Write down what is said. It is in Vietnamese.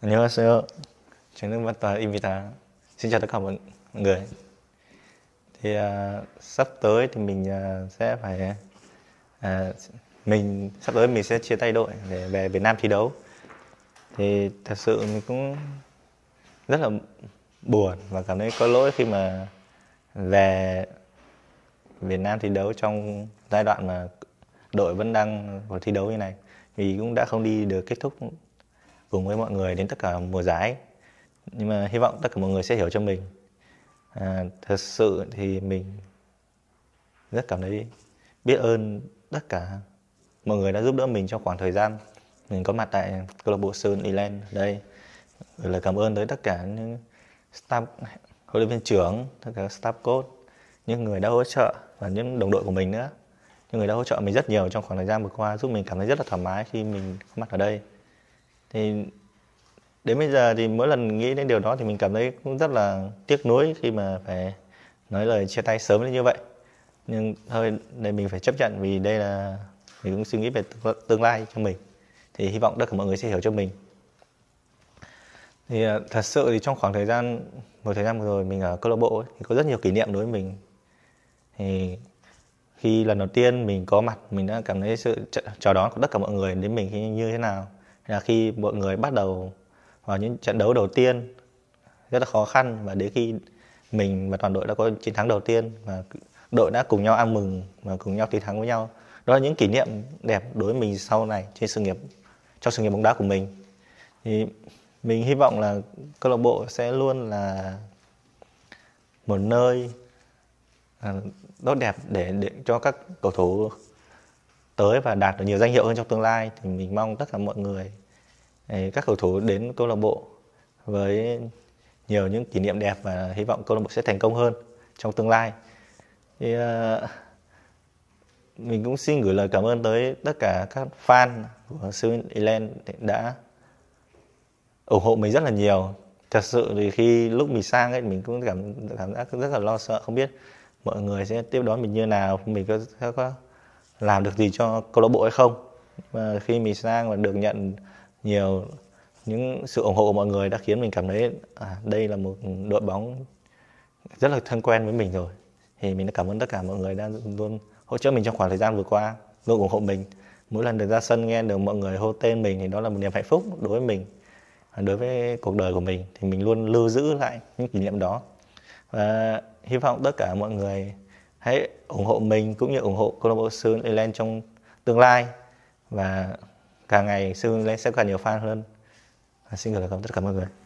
안녕하세요. trường Văn Toàn Invita. Xin chào tất cả mọi người. Thì à, sắp tới thì mình à, sẽ phải à, mình sắp tới mình sẽ chia tay đội để về Việt Nam thi đấu. Thì thật sự mình cũng rất là buồn và cảm thấy có lỗi khi mà về Việt Nam thi đấu trong giai đoạn mà đội vẫn đang còn thi đấu như này vì cũng đã không đi được kết thúc cùng với mọi người đến tất cả mùa giải nhưng mà hy vọng tất cả mọi người sẽ hiểu cho mình à, thật sự thì mình rất cảm thấy biết ơn tất cả mọi người đã giúp đỡ mình trong khoảng thời gian mình có mặt tại câu lạc bộ Sơn Island đây gửi lời cảm ơn tới tất cả những staff huấn luyện viên trưởng tất cả staff coach những người đã hỗ trợ và những đồng đội của mình nữa những người đã hỗ trợ mình rất nhiều trong khoảng thời gian vừa qua giúp mình cảm thấy rất là thoải mái khi mình có mặt ở đây thì đến bây giờ thì mỗi lần nghĩ đến điều đó thì mình cảm thấy cũng rất là tiếc nuối khi mà phải nói lời chia tay sớm như vậy nhưng thôi đây mình phải chấp nhận vì đây là mình cũng suy nghĩ về tương lai cho mình thì hy vọng tất cả mọi người sẽ hiểu cho mình thì à, thật sự thì trong khoảng thời gian một thời gian vừa rồi mình ở câu lạc bộ ấy, thì có rất nhiều kỷ niệm đối với mình thì khi lần đầu tiên mình có mặt mình đã cảm thấy sự chào đón của tất cả mọi người đến mình như thế nào là khi mọi người bắt đầu vào những trận đấu đầu tiên rất là khó khăn và đến khi mình và toàn đội đã có chiến thắng đầu tiên và đội đã cùng nhau ăn mừng và cùng nhau chiến thắng với nhau đó là những kỷ niệm đẹp đối với mình sau này trên sự nghiệp trong sự nghiệp bóng đá của mình thì mình hy vọng là câu lạc bộ sẽ luôn là một nơi à, tốt đẹp để, để cho các cầu thủ tới và đạt được nhiều danh hiệu hơn trong tương lai thì mình mong tất cả mọi người các cầu thủ đến câu lạc bộ với nhiều những kỷ niệm đẹp và hy vọng câu lạc bộ sẽ thành công hơn trong tương lai thì uh, mình cũng xin gửi lời cảm ơn tới tất cả các fan của Seven Island đã ủng hộ mình rất là nhiều thật sự thì khi lúc mình sang ấy mình cũng cảm cảm giác rất là lo sợ không biết mọi người sẽ tiếp đón mình như nào mình có, có làm được gì cho câu lạc bộ hay không và khi mình sang và được nhận nhiều những sự ủng hộ của mọi người đã khiến mình cảm thấy à, đây là một đội bóng rất là thân quen với mình rồi thì mình đã cảm ơn tất cả mọi người đã luôn hỗ trợ mình trong khoảng thời gian vừa qua luôn ủng hộ mình mỗi lần được ra sân nghe được mọi người hô tên mình thì đó là một niềm hạnh phúc đối với mình à, đối với cuộc đời của mình thì mình luôn lưu giữ lại những kỷ niệm đó và hy vọng tất cả mọi người hãy ủng hộ mình cũng như ủng hộ câu lạc bộ Seoul Island trong tương lai và càng ngày Seoul Island sẽ càng nhiều fan hơn. Xin gửi lời cảm tất cả mọi người.